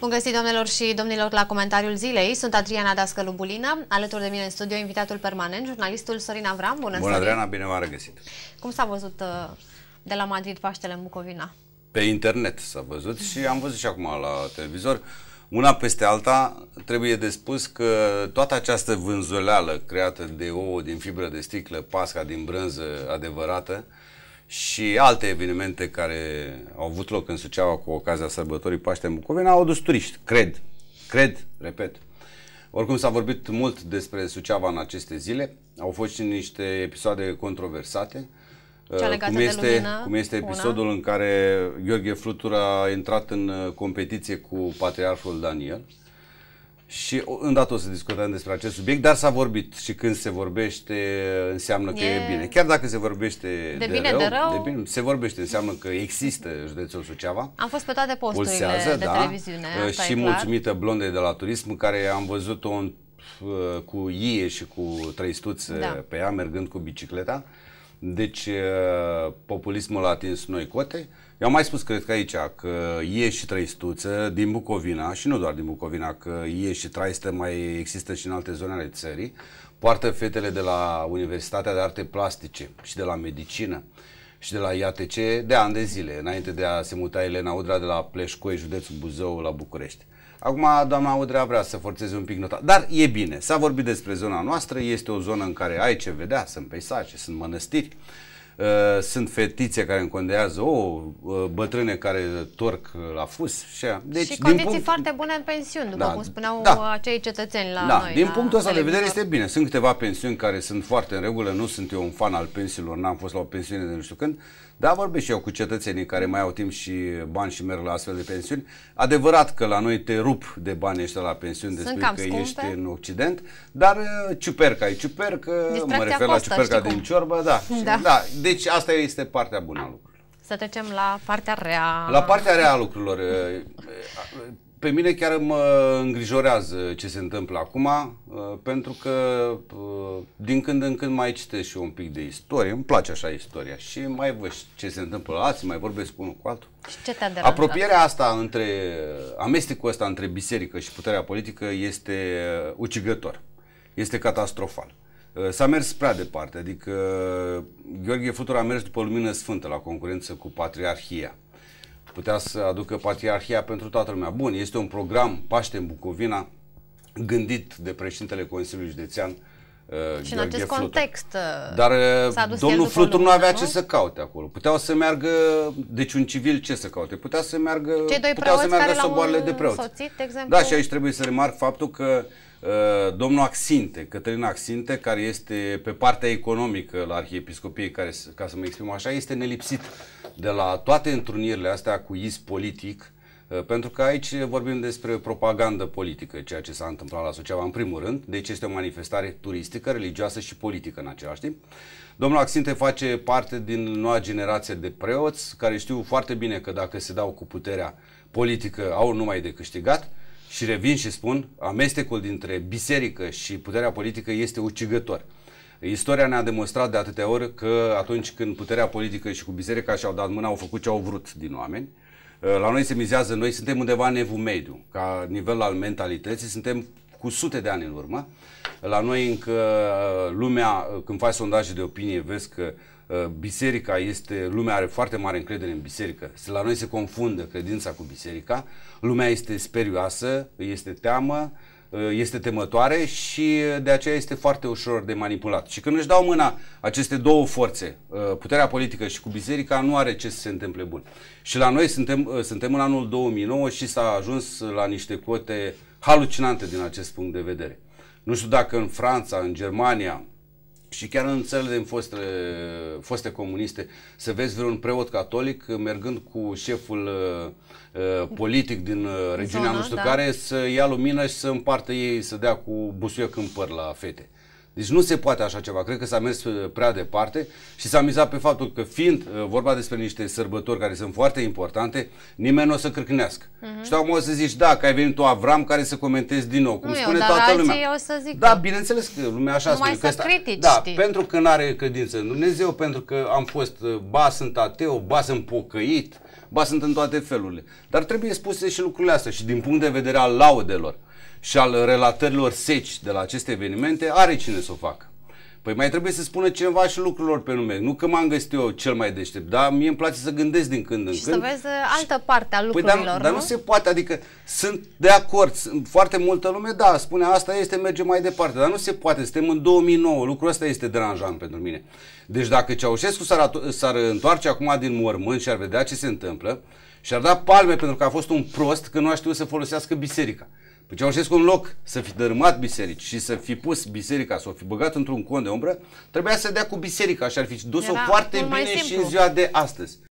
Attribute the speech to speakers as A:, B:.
A: Bun găsit, doamnelor și domnilor, la comentariul zilei. Sunt Adriana Dascălu Bulina, alături de mine în studio, invitatul permanent, jurnalistul Sorin Avram. Bună, Bună Adriana, bine v-am regăsit. Cum s-a văzut uh, de la Madrid Paștele în Bucovina? Pe internet s-a văzut și am văzut și acum la televizor. Una peste alta, trebuie de spus că toată această vânzoleală creată de ouă din fibră de sticlă, pasca din brânză adevărată, uh, și alte evenimente care au avut loc în Suceava cu ocazia sărbătorii Paște în Bucovina au dus turiști, cred, cred, repet. Oricum s-a vorbit mult despre Suceava în aceste zile, au fost și niște episoade controversate, uh, cum este, lumină, cum este episodul una. în care Gheorghe Flutur a intrat în uh, competiție cu Patriarhul Daniel. Uh, și îndată o să discutăm despre acest subiect, dar s-a vorbit și când se vorbește înseamnă că e, e bine. Chiar dacă se vorbește de, de, bine, rău, de rău, de bine, se vorbește, înseamnă că există județul Suceava. Am fost pe toate posturile pulsează, de da, televiziune. Și mulțumită blondei de la turism, care am văzut-o în, cu ie și cu trăistuță da. pe ea, mergând cu bicicleta. Deci populismul a atins noi cote. Eu am mai spus, cred că aici, că e și trăistuță din Bucovina și nu doar din Bucovina, că e și traistă, mai există și în alte zone ale țării. Poartă fetele de la Universitatea de Arte Plastice și de la Medicină și de la IATC de ani de zile, înainte de a se muta Elena Udra de la Pleșcoi, județul Buzău, la București. Acum doamna Udrea vrea să forțeze un pic nota. Dar e bine, s-a vorbit despre zona noastră, este o zonă în care ai ce vedea, sunt peisaje, sunt mănăstiri. Uh, sunt fetițe care încondează, o, uh, bătrâne care torc la fus și Deci, și condiții punct... foarte bune în pensiuni, după da, cum spuneau da, acei cetățeni la da, noi. Din la punctul ăsta de vedere este bine. Sunt câteva pensiuni care sunt foarte în regulă, nu sunt eu un fan al pensiilor, n-am fost la o pensiune de nu știu când, dar vorbesc și eu cu cetățenii care mai au timp și bani și merg la astfel de pensiuni. Adevărat că la noi te rup de bani ăștia la pensiuni, despre că scumpe. ești în Occident, dar uh, ciuperca e ciuperca, Distracția mă refer costă, la ciuperca din cum. ciorbă, da. da. da deci asta este partea bună a lucrurilor. Să trecem la partea rea. La partea rea a lucrurilor. Pe mine chiar mă îngrijorează ce se întâmplă acum, pentru că din când în când mai citesc și un pic de istorie, îmi place așa istoria și mai văd ce se întâmplă la alții, mai vorbesc unul cu altul. Și ce te Apropierea asta între, amestecul ăsta între biserică și puterea politică este ucigător, este catastrofal. Uh, s-a mers prea departe, adică uh, Gheorghe Futur a mers după Lumină Sfântă la concurență cu Patriarhia. Putea să aducă Patriarhia pentru toată lumea. Bun, este un program Paște în Bucovina, gândit de președintele Consiliului Județean, uh, Uh, și în acest Flutur. context uh, Dar uh, domnul Flutur nu avea nu? ce să caute acolo. Puteau să meargă, deci un civil ce să caute? Putea să meargă, Cei doi puteau să meargă soboarele de preoți. de exemplu. Da, și aici trebuie să remarc faptul că uh, domnul Axinte, Cătălin Axinte, care este pe partea economică la Arhiepiscopie, care, ca să mă exprim așa, este nelipsit de la toate întrunirile astea cu iz politic, Uh, pentru că aici vorbim despre propagandă politică, ceea ce s-a întâmplat la Suceava în primul rând, deci este o manifestare turistică, religioasă și politică în același timp. Domnul Axinte face parte din noua generație de preoți care știu foarte bine că dacă se dau cu puterea politică au numai de câștigat și revin și spun, amestecul dintre biserică și puterea politică este ucigător. Istoria ne-a demonstrat de atâtea ori că atunci când puterea politică și cu biserica și-au dat mâna, au făcut ce au vrut din oameni. Eh, la noi se mizează, noi suntem undeva în evul mediu, ca nivel al mentalității, suntem cu sute de ani în urmă. La noi încă eh, lumea, eh, când faci sondaje de opinie, vezi că biserica este, lumea are foarte mare încredere în biserică. La noi se confundă credința cu biserica, lumea este sperioasă, este teamă, Uh, este temătoare și uh, de aceea este foarte ușor de manipulat. Și când își dau mâna aceste două forțe, uh, puterea politică și cu biserica, nu are ce să se întâmple bun. Și la noi suntem, suntem în anul 2009 și s-a ajuns la niște cote halucinante din acest punct de vedere. Nu știu dacă în Franța, în Germania, și chiar în țările din foste, foste comuniste, să vezi vreun preot catolic mergând cu șeful uh, uh politic din uh, regiunea Zona, nu știu da. care să ia lumină și să împartă ei, să dea cu busuioc în păr la fete. Deci nu se poate așa ceva. Cred că s-a mers uh, prea departe și s-a mizat pe faptul că fiind uh, vorba despre niște sărbători care sunt foarte importante, nimeni nu o să crâcnească. Uh-huh. Mhm. Și acum o să zici, da, că ai venit tu Avram care să comentezi din nou, cum nu spune eu, toată dar lumea. o să zic da, bineînțeles că lumea așa spune. Că asta, critici, da, știi. pentru că nu are credință în Dumnezeu, pentru că am fost, uh, ba sunt ateu, ba sunt pocăit, ba sunt în toate felurile. Dar trebuie spuse și lucrurile astea și din punct de vedere al laudelor și al relatărilor seci de la aceste evenimente, are cine să o facă. Păi mai trebuie să spună cineva și lucrurilor pe nume. Nu că m-am găsit eu cel mai deștept, dar mie îmi place să gândesc din când în și când. să vezi altă parte a lucrurilor, păi, dar, nu? dar nu se poate, adică sunt de acord, foarte multă lume, da, spune asta este, merge mai departe, dar nu se poate, suntem în 2009, lucrul ăsta este deranjant pentru mine. Deci dacă Ceaușescu s-ar, s-ar întoarce acum din mormânt și ar vedea ce se întâmplă, și-ar da palme pentru că a fost un prost că nu a știut să folosească biserica. Păi Ceaușescu, în loc să fi dărâmat biserici și să fi pus biserica, să o fi băgat într-un cont de umbră, trebuia să dea cu biserica și ar fi dus-o foarte bine simplu. și în ziua de astăzi.